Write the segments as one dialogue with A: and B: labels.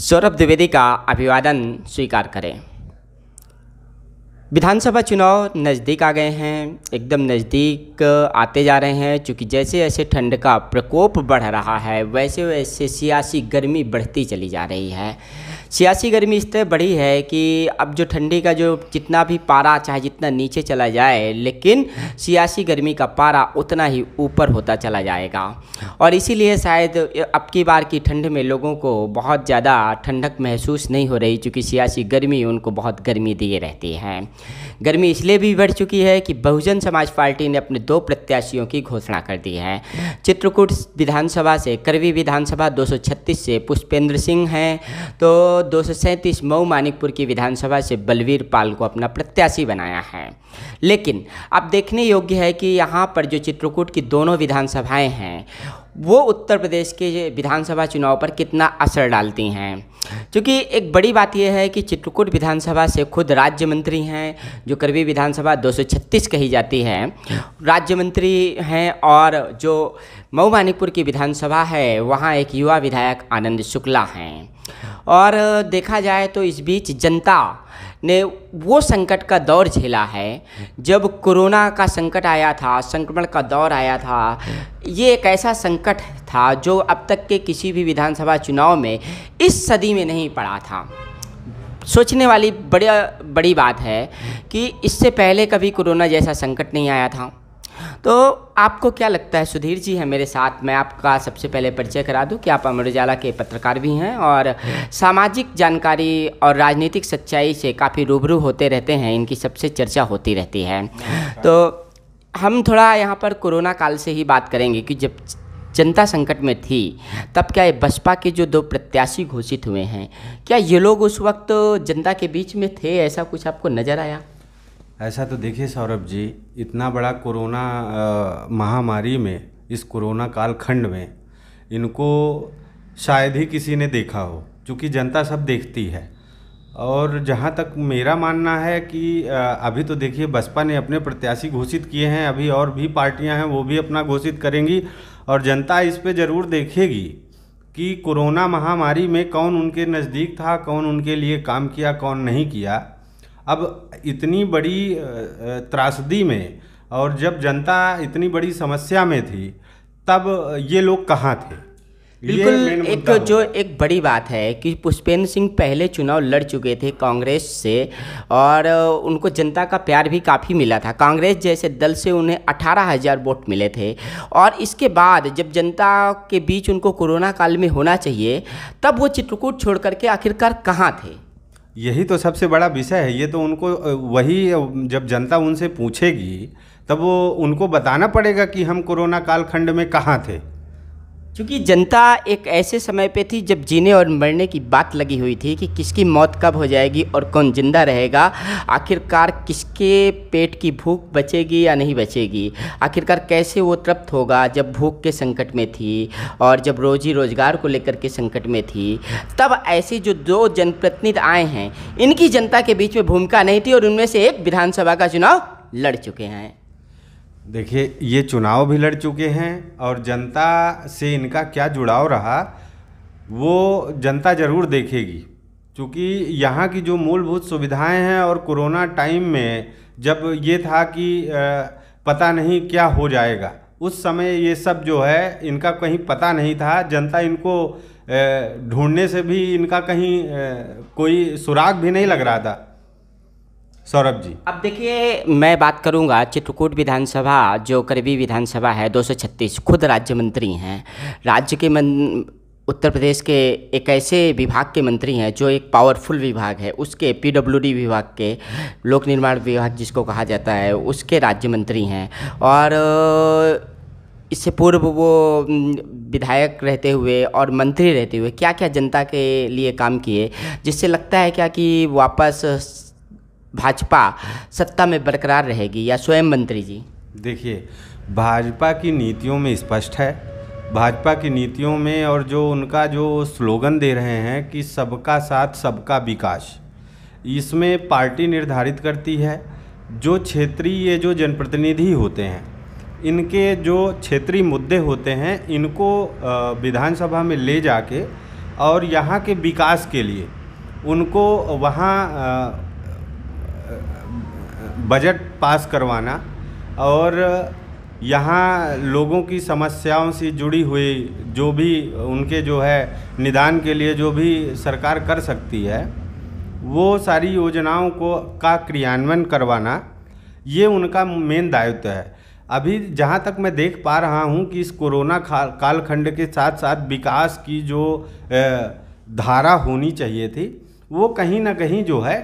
A: सौरभ द्विवेदी का अभिवादन स्वीकार करें विधानसभा चुनाव नज़दीक आ गए हैं एकदम नज़दीक आते जा रहे हैं क्योंकि जैसे जैसे ठंड का प्रकोप बढ़ रहा है वैसे वैसे सियासी गर्मी बढ़ती चली जा रही है सियासी गर्मी इस तरह बढ़ी है कि अब जो ठंडी का जो जितना भी पारा चाहे जितना नीचे चला जाए लेकिन सियासी गर्मी का पारा उतना ही ऊपर होता चला जाएगा और इसीलिए शायद अब की बार की ठंड में लोगों को बहुत ज़्यादा ठंडक महसूस नहीं हो रही चूँकि सियासी गर्मी उनको बहुत गर्मी दिए रहती है गर्मी इसलिए भी बढ़ चुकी है कि बहुजन समाज पार्टी ने अपने दो प्रत्याशियों की घोषणा कर दी है चित्रकूट विधानसभा से करवी विधानसभा 236 से पुष्पेंद्र सिंह हैं तो दो सौ सैंतीस मऊ मानिकपुर की विधानसभा से बलवीर पाल को अपना प्रत्याशी बनाया है लेकिन अब देखने योग्य है कि यहाँ पर जो चित्रकूट की दोनों विधानसभाएं हैं वो उत्तर प्रदेश के विधानसभा चुनाव पर कितना असर डालती हैं क्योंकि एक बड़ी बात यह है कि चित्रकूट विधानसभा से खुद राज्य मंत्री हैं जो करवी विधानसभा 236 कही जाती है राज्य मंत्री हैं और जो मऊ मानिकपुर की विधानसभा है वहाँ एक युवा विधायक आनंद शुक्ला हैं और देखा जाए तो इस बीच जनता ने वो संकट का दौर झेला है जब कोरोना का संकट आया था संक्रमण का दौर आया था ये एक ऐसा संकट था जो अब तक के किसी भी विधानसभा चुनाव में इस सदी में नहीं पड़ा था सोचने वाली बड़ी बड़ी बात है कि इससे पहले कभी कोरोना जैसा संकट नहीं आया था तो आपको क्या लगता है सुधीर जी है मेरे साथ मैं आपका सबसे पहले परिचय करा दूं कि आप अमर उजाला के पत्रकार भी हैं और सामाजिक जानकारी और राजनीतिक सच्चाई से काफ़ी रूबरू होते रहते हैं इनकी सबसे चर्चा होती रहती है तो हम थोड़ा यहाँ पर कोरोना काल से ही बात करेंगे कि जब जनता संकट में थी तब क्या ये बसपा के जो दो प्रत्याशी घोषित हुए हैं क्या ये लोग उस वक्त जनता के बीच में थे ऐसा कुछ आपको नज़र आया
B: ऐसा तो देखिए सौरभ जी इतना बड़ा कोरोना महामारी में इस कोरोना कालखंड में इनको शायद ही किसी ने देखा हो क्योंकि जनता सब देखती है और जहाँ तक मेरा मानना है कि अभी तो देखिए बसपा ने अपने प्रत्याशी घोषित किए हैं अभी और भी पार्टियां हैं वो भी अपना घोषित करेंगी और जनता इस पे ज़रूर देखेगी कि कोरोना महामारी में कौन उनके नज़दीक था कौन उनके लिए काम किया कौन नहीं किया अब इतनी बड़ी त्रासदी में और जब जनता इतनी बड़ी समस्या में थी तब ये लोग कहाँ थे
A: बिल्कुल एक जो एक बड़ी बात है कि पुष्पेंद्र सिंह पहले चुनाव लड़ चुके थे कांग्रेस से और उनको जनता का प्यार भी काफ़ी मिला था कांग्रेस जैसे दल से उन्हें अठारह हज़ार वोट मिले थे और इसके बाद जब जनता के बीच उनको कोरोना काल में होना चाहिए तब वो चित्रकूट छोड़ करके आखिरकार कहाँ थे
B: यही तो सबसे बड़ा विषय है ये तो उनको वही जब जनता उनसे पूछेगी तब वो उनको बताना पड़ेगा कि हम कोरोना
A: कालखंड में कहाँ थे क्योंकि जनता एक ऐसे समय पे थी जब जीने और मरने की बात लगी हुई थी कि किसकी मौत कब हो जाएगी और कौन ज़िंदा रहेगा आखिरकार किसके पेट की भूख बचेगी या नहीं बचेगी आखिरकार कैसे वो तृप्त होगा जब भूख के संकट में थी और जब रोजी रोज़गार को लेकर के संकट में थी तब ऐसे जो दो जनप्रतिनिधि आए हैं इनकी जनता के बीच में भूमिका नहीं थी और उनमें से एक विधानसभा का चुनाव लड़ चुके हैं
B: देखिए ये चुनाव भी लड़ चुके हैं और जनता से इनका क्या जुड़ाव रहा वो जनता ज़रूर देखेगी क्योंकि यहाँ की जो मूलभूत सुविधाएं हैं और कोरोना टाइम में जब ये था कि पता नहीं क्या हो जाएगा उस समय ये सब जो है इनका कहीं पता नहीं था जनता इनको ढूंढने से भी इनका कहीं कोई सुराग भी नहीं लग रहा था सौरभ
A: जी अब देखिए मैं बात करूंगा चित्रकूट विधानसभा जो करबी विधानसभा है 236 खुद राज्य मंत्री हैं राज्य के मन उत्तर प्रदेश के एक ऐसे विभाग के मंत्री हैं जो एक पावरफुल विभाग है उसके पीडब्ल्यूडी विभाग के लोक निर्माण विभाग जिसको कहा जाता है उसके राज्य मंत्री हैं और इससे पूर्व वो विधायक रहते हुए और मंत्री रहते हुए क्या क्या जनता के लिए काम किए जिससे लगता है क्या कि वापस भाजपा सत्ता में बरकरार रहेगी या स्वयं मंत्री जी देखिए भाजपा की नीतियों
B: में स्पष्ट है भाजपा की नीतियों में और जो उनका जो स्लोगन दे रहे हैं कि सबका साथ सबका विकास इसमें पार्टी निर्धारित करती है जो क्षेत्रीय जो जनप्रतिनिधि होते हैं इनके जो क्षेत्रीय मुद्दे होते हैं इनको विधानसभा में ले जाके और यहाँ के विकास के लिए उनको वहाँ बजट पास करवाना और यहाँ लोगों की समस्याओं से जुड़ी हुई जो भी उनके जो है निदान के लिए जो भी सरकार कर सकती है वो सारी योजनाओं को का क्रियान्वयन करवाना ये उनका मेन दायित्व है अभी जहाँ तक मैं देख पा रहा हूँ कि इस कोरोना कालखंड के साथ साथ विकास की जो धारा होनी चाहिए थी वो कहीं ना कहीं जो है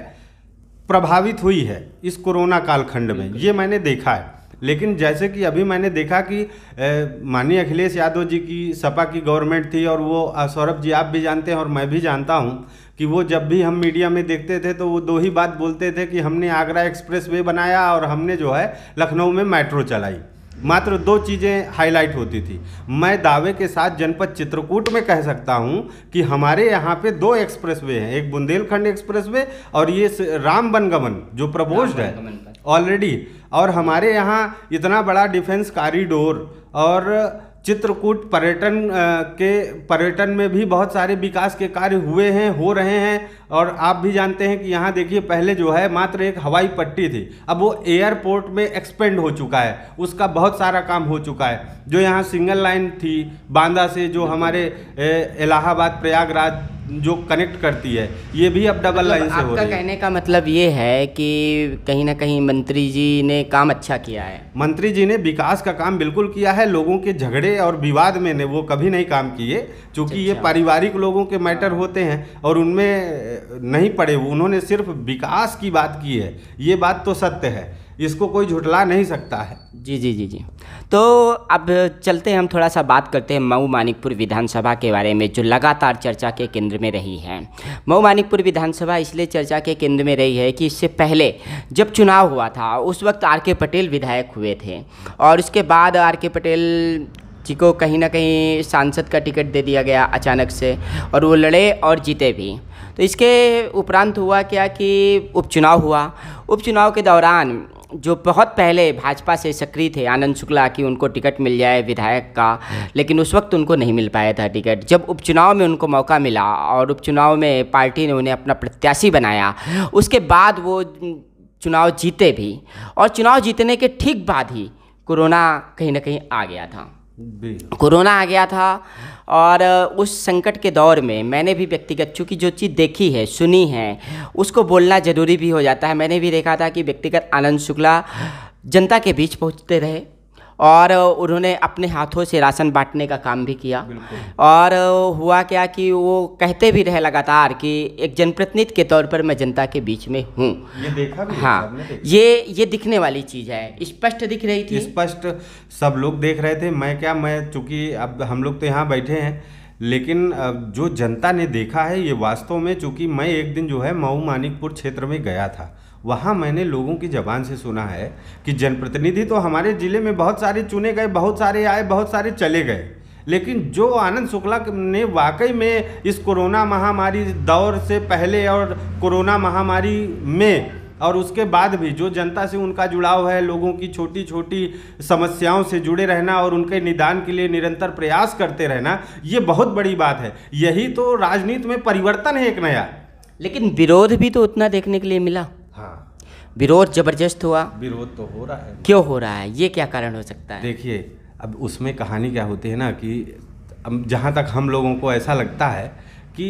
B: प्रभावित हुई है इस कोरोना कालखंड में ये मैंने देखा है लेकिन जैसे कि अभी मैंने देखा कि माननीय अखिलेश यादव जी की सपा की गवर्नमेंट थी और वो सौरभ जी आप भी जानते हैं और मैं भी जानता हूँ कि वो जब भी हम मीडिया में देखते थे तो वो दो ही बात बोलते थे कि हमने आगरा एक्सप्रेस वे बनाया और हमने जो है लखनऊ में मेट्रो चलाई मात्र दो चीज़ें हाईलाइट होती थी मैं दावे के साथ जनपद चित्रकूट में कह सकता हूं कि हमारे यहाँ पे दो एक्सप्रेसवे हैं एक बुंदेलखंड एक्सप्रेसवे और ये राम बनगमन जो प्रपोज्ड है ऑलरेडी और हमारे यहाँ इतना बड़ा डिफेंस कॉरिडोर और चित्रकूट पर्यटन के पर्यटन में भी बहुत सारे विकास के कार्य हुए हैं हो रहे हैं और आप भी जानते हैं कि यहाँ देखिए पहले जो है मात्र एक हवाई पट्टी थी अब वो एयरपोर्ट में एक्सपेंड हो चुका है उसका बहुत सारा काम हो चुका है जो यहाँ सिंगल लाइन थी बांदा से जो हमारे इलाहाबाद प्रयागराज जो कनेक्ट करती है ये भी अब डबल मतलब लाइन से हो रही है
A: कहने का मतलब ये है कि कहीं ना कहीं मंत्री जी ने काम अच्छा किया है
B: मंत्री जी ने विकास का काम बिल्कुल किया है लोगों के झगड़े और विवाद में ने वो कभी नहीं काम किए क्योंकि ये अच्छा। पारिवारिक लोगों के मैटर हाँ। होते हैं और उनमें नहीं पड़े उन्होंने सिर्फ विकास की बात की है ये बात तो सत्य है इसको कोई झुटला नहीं सकता है
A: जी जी जी जी तो अब चलते हम थोड़ा सा बात करते हैं मऊ मानिकपुर विधानसभा के बारे में जो लगातार चर्चा के केंद्र में रही है मऊ मानिकपुर विधानसभा इसलिए चर्चा के केंद्र में रही है कि इससे पहले जब चुनाव हुआ था उस वक्त आर के पटेल विधायक हुए थे और उसके बाद आर के पटेल जी को कहीं ना कहीं सांसद का टिकट दे दिया गया अचानक से और वो लड़े और जीते भी तो इसके उपरांत हुआ क्या कि उपचुनाव हुआ उपचुनाव के दौरान जो बहुत पहले भाजपा से सक्रिय थे आनंद शुक्ला कि उनको टिकट मिल जाए विधायक का लेकिन उस वक्त उनको नहीं मिल पाया था टिकट जब उपचुनाव में उनको मौका मिला और उपचुनाव में पार्टी ने उन्हें अपना प्रत्याशी बनाया उसके बाद वो चुनाव जीते भी और चुनाव जीतने के ठीक बाद ही कोरोना कहीं ना कहीं आ गया था कोरोना आ गया था और उस संकट के दौर में मैंने भी व्यक्तिगत चूँकि जो चीज़ देखी है सुनी है उसको बोलना ज़रूरी भी हो जाता है मैंने भी देखा था कि व्यक्तिगत आनंद शुक्ला जनता के बीच पहुँचते रहे और उन्होंने अपने हाथों से राशन बांटने का काम भी किया और हुआ क्या कि वो कहते भी रहे लगातार कि एक जनप्रतिनिधि के तौर पर मैं जनता के बीच में हूँ
B: ये देखा हाँ
A: ये ये दिखने वाली चीज़ है स्पष्ट दिख रही थी स्पष्ट सब लोग देख रहे थे मैं
B: क्या मैं चूँकि अब हम लोग तो यहाँ बैठे हैं लेकिन जो जनता ने देखा है ये वास्तव में चूँकि मैं एक दिन जो है मऊ मानिकपुर क्षेत्र में गया था वहाँ मैंने लोगों की ज़बान से सुना है कि जनप्रतिनिधि तो हमारे ज़िले में बहुत सारे चुने गए बहुत सारे आए बहुत सारे चले गए लेकिन जो आनंद शुक्ला ने वाकई में इस कोरोना महामारी दौर से पहले और कोरोना महामारी में और उसके बाद भी जो जनता से उनका जुड़ाव है लोगों की छोटी छोटी समस्याओं से जुड़े रहना और उनके निदान के लिए निरंतर प्रयास करते रहना ये बहुत बड़ी बात है यही तो राजनीति में
A: परिवर्तन है एक नया लेकिन विरोध भी तो उतना देखने के लिए मिला विरोध जबरदस्त हुआ विरोध तो हो रहा है क्यों हो रहा है ये क्या कारण हो सकता है देखिए अब उसमें
B: कहानी क्या होती है ना कि जहाँ तक हम लोगों को ऐसा लगता है कि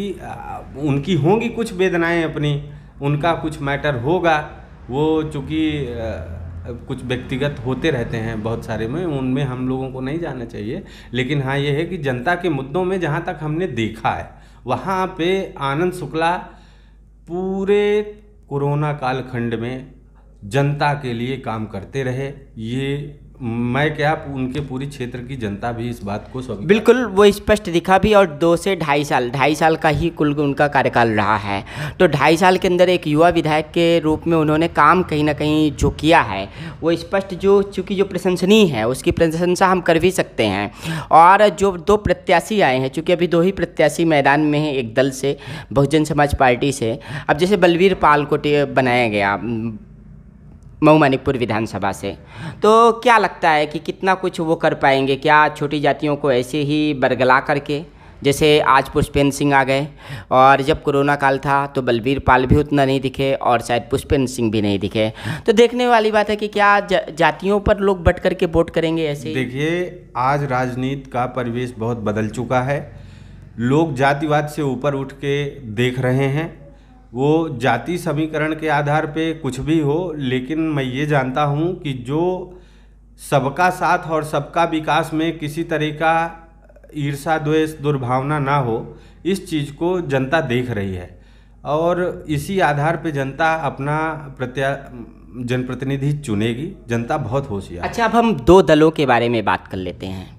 B: उनकी होंगी कुछ वेदनाएँ अपनी उनका कुछ मैटर होगा वो चूँकि कुछ व्यक्तिगत होते रहते हैं बहुत सारे में उनमें हम लोगों को नहीं जाना चाहिए लेकिन हाँ ये है कि जनता के मुद्दों में जहाँ तक हमने देखा है वहाँ पे आनंद शुक्ला पूरे कोरोना कालखंड में जनता के लिए काम करते रहे ये मैं क्या उनके पूरी क्षेत्र की
A: जनता भी इस बात को सब बिल्कुल वो स्पष्ट दिखा भी और दो से ढाई साल ढाई साल का ही कुल उनका कार्यकाल रहा है तो ढाई साल के अंदर एक युवा विधायक के रूप में उन्होंने काम कहीं ना कहीं जो किया है वो स्पष्ट जो चूँकि जो प्रशंसनीय है उसकी प्रशंसा हम कर भी सकते हैं और जो दो प्रत्याशी आए हैं चूँकि अभी दो ही प्रत्याशी मैदान में हैं एक दल से बहुजन समाज पार्टी से अब जैसे बलवीर पाल को बनाया गया मऊ मणिपुर विधानसभा से तो क्या लगता है कि कितना कुछ वो कर पाएंगे क्या छोटी जातियों को ऐसे ही बरगला करके जैसे आज पुष्पेंद्र सिंह आ गए और जब कोरोना काल था तो बलबीर पाल भी उतना नहीं दिखे और शायद पुष्पेंद्र सिंह भी नहीं दिखे तो देखने वाली बात है कि क्या जातियों पर लोग बट करके वोट करेंगे ऐसे
B: देखिए आज राजनीति का परिवेश बहुत बदल चुका है लोग जातिवाद से ऊपर उठ के देख रहे हैं वो जाति समीकरण के आधार पे कुछ भी हो लेकिन मैं ये जानता हूँ कि जो सबका साथ और सबका विकास में किसी तरह का ईर्षा द्वेष दुर्भावना ना हो इस चीज़ को जनता देख रही है और इसी आधार पे जनता अपना प्रत्या
A: जनप्रतिनिधि चुनेगी जनता बहुत होशियार अच्छा अब हम दो दलों के बारे में बात कर लेते हैं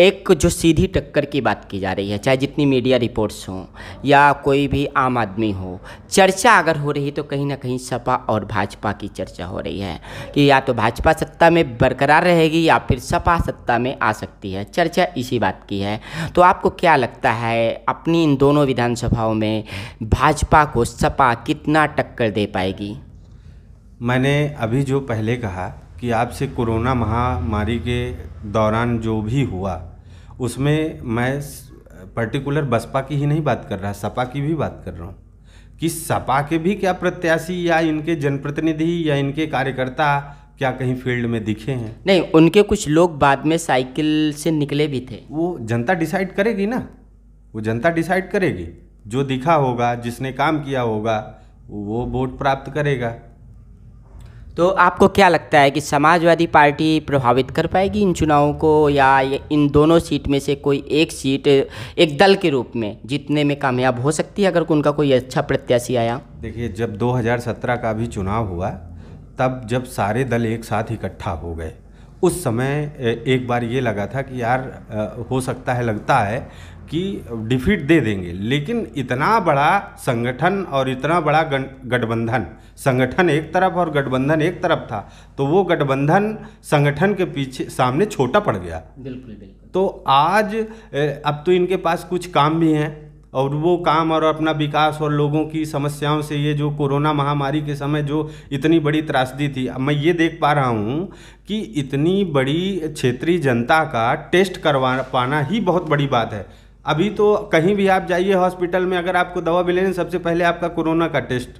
A: एक जो सीधी टक्कर की बात की जा रही है चाहे जितनी मीडिया रिपोर्ट्स हों या कोई भी आम आदमी हो चर्चा अगर हो रही तो कहीं ना कहीं सपा और भाजपा की चर्चा हो रही है कि या तो भाजपा सत्ता में बरकरार रहेगी या फिर सपा सत्ता में आ सकती है चर्चा इसी बात की है तो आपको क्या लगता है अपनी इन दोनों विधानसभाओं में भाजपा को सपा कितना टक्कर दे पाएगी मैंने
B: अभी जो पहले कहा कि आपसे कोरोना महामारी के दौरान जो भी हुआ उसमें मैं पर्टिकुलर बसपा की ही नहीं बात कर रहा सपा की भी बात कर रहा हूँ कि सपा के भी क्या प्रत्याशी या इनके जनप्रतिनिधि या इनके कार्यकर्ता क्या कहीं फील्ड में दिखे हैं
A: नहीं उनके कुछ लोग बाद में साइकिल से
B: निकले भी थे वो जनता डिसाइड करेगी ना वो जनता डिसाइड करेगी जो दिखा होगा जिसने काम किया होगा वो वोट प्राप्त करेगा
A: तो आपको क्या लगता है कि समाजवादी पार्टी प्रभावित कर पाएगी इन चुनावों को या इन दोनों सीट में से कोई एक सीट एक दल के रूप में जीतने में कामयाब हो सकती है अगर उनका कोई अच्छा प्रत्याशी आया
B: देखिए जब 2017 का भी चुनाव हुआ तब जब सारे दल एक साथ इकट्ठा हो गए उस समय एक बार ये लगा था कि यार हो सकता है लगता है कि डिफीट दे देंगे लेकिन इतना बड़ा संगठन और इतना बड़ा गठबंधन संगठन एक तरफ और गठबंधन एक तरफ था तो वो गठबंधन संगठन के पीछे सामने छोटा पड़ गया
A: बिल्कुल बिल्कुल
B: तो आज अब तो इनके पास कुछ काम भी हैं और वो काम और अपना विकास और लोगों की समस्याओं से ये जो कोरोना महामारी के समय जो इतनी बड़ी त्रासदी थी अब मैं ये देख पा रहा हूँ कि इतनी बड़ी क्षेत्रीय जनता का टेस्ट करवा पाना ही बहुत बड़ी बात है अभी तो कहीं भी आप जाइए हॉस्पिटल में अगर आपको दवा भी लेने सबसे पहले आपका कोरोना का टेस्ट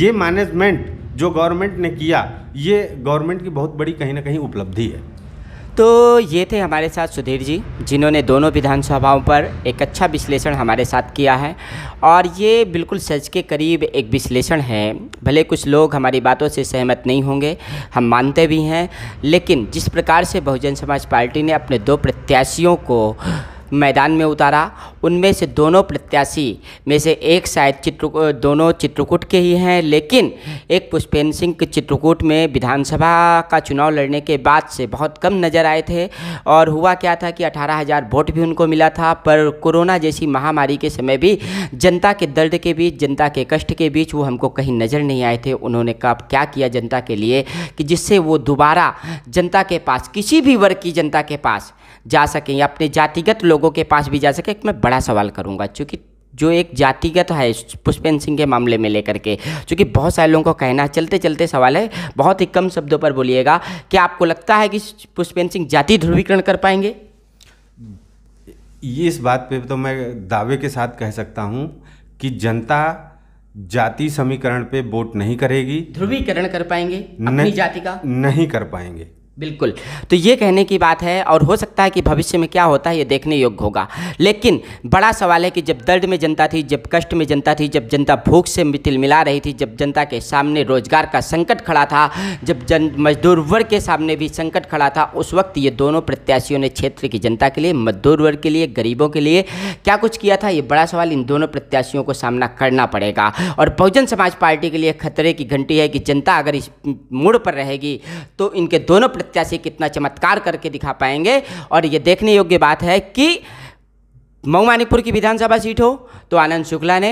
B: ये मैनेजमेंट जो गवर्नमेंट ने किया ये गवर्नमेंट की बहुत बड़ी कहीं ना कहीं उपलब्धि है
A: तो ये थे हमारे साथ सुधीर जी जिन्होंने दोनों विधानसभाओं पर एक अच्छा विश्लेषण हमारे साथ किया है और ये बिल्कुल सच के करीब एक विश्लेषण है भले कुछ लोग हमारी बातों से सहमत नहीं होंगे हम मानते भी हैं लेकिन जिस प्रकार से बहुजन समाज पार्टी ने अपने दो प्रत्याशियों को मैदान में उतारा उनमें से दोनों प्रत्याशी में से एक शायद चित्र दोनों चित्रकूट के ही हैं लेकिन एक पुष्पेन सिंह चित्रकूट में विधानसभा का चुनाव लड़ने के बाद से बहुत कम नज़र आए थे और हुआ क्या था कि अठारह हज़ार वोट भी उनको मिला था पर कोरोना जैसी महामारी के समय भी जनता के दर्द के बीच जनता के कष्ट के बीच वो हमको कहीं नज़र नहीं आए थे उन्होंने कहा क्या किया जनता के लिए कि जिससे वो दोबारा जनता के पास किसी भी वर्ग की जनता के पास जा सकें अपने जातिगत लोग लोगों के पास भी जा सके एक मैं बड़ा सवाल करूँगा चूँकि जो एक जातिगत है पुष्पेंद्र सिंह के मामले में लेकर के चूँकि बहुत सारे लोगों का कहना चलते चलते सवाल है बहुत ही कम शब्दों पर बोलिएगा कि आपको लगता है कि पुष्पेंद्र सिंह जाति ध्रुवीकरण कर पाएंगे
B: ये इस बात पे तो मैं दावे के साथ कह सकता हूँ कि जनता जाति समीकरण पे वोट नहीं करेगी
A: ध्रुवीकरण कर पाएंगे अपनी जाति का नहीं कर पाएंगे बिल्कुल तो ये कहने की बात है और हो सकता है कि भविष्य में क्या होता है ये देखने योग्य होगा लेकिन बड़ा सवाल है कि जब दर्द में जनता थी जब कष्ट में जनता थी जब जनता भूख से तिल मिला रही थी जब जनता के सामने रोजगार का संकट खड़ा था जब जन मजदूर वर्ग के सामने भी संकट खड़ा था उस वक्त ये दोनों प्रत्याशियों ने क्षेत्र की जनता के लिए मजदूर वर्ग के लिए गरीबों के लिए क्या कुछ किया था ये बड़ा सवाल इन दोनों प्रत्याशियों को सामना करना पड़ेगा और बहुजन समाज पार्टी के लिए खतरे की घंटी है कि जनता अगर इस मूड पर रहेगी तो इनके दोनों प्रत्याशी कितना चमत्कार करके दिखा पाएंगे और ये देखने योग्य बात है कि मऊ की विधानसभा सीट हो तो आनंद शुक्ला ने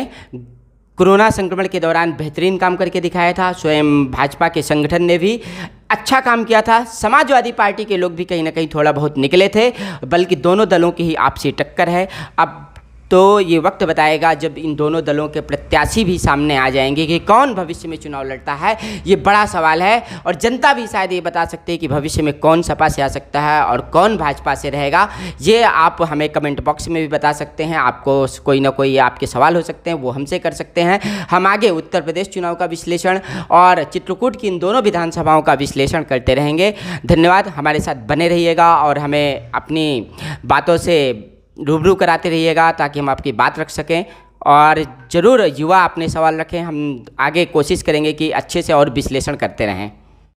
A: कोरोना संक्रमण के दौरान बेहतरीन काम करके दिखाया था स्वयं भाजपा के संगठन ने भी अच्छा काम किया था समाजवादी पार्टी के लोग भी कहीं ना कहीं थोड़ा बहुत निकले थे बल्कि दोनों दलों की ही आपसी टक्कर है अब तो ये वक्त बताएगा जब इन दोनों दलों के प्रत्याशी भी सामने आ जाएंगे कि कौन भविष्य में चुनाव लड़ता है ये बड़ा सवाल है और जनता भी शायद ये बता सकते हैं कि भविष्य में कौन सपा से आ सकता है और कौन भाजपा से रहेगा ये आप हमें कमेंट बॉक्स में भी बता सकते हैं आपको कोई ना कोई आपके सवाल हो सकते हैं वो हमसे कर सकते हैं हम आगे उत्तर प्रदेश चुनाव का विश्लेषण और चित्रकूट की इन दोनों विधानसभाओं का विश्लेषण करते रहेंगे धन्यवाद हमारे साथ बने रहिएगा और हमें अपनी बातों से रूबरू कराते रहिएगा ताकि हम आपकी बात रख सकें और ज़रूर युवा अपने सवाल रखें हम आगे कोशिश करेंगे कि अच्छे से और विश्लेषण करते रहें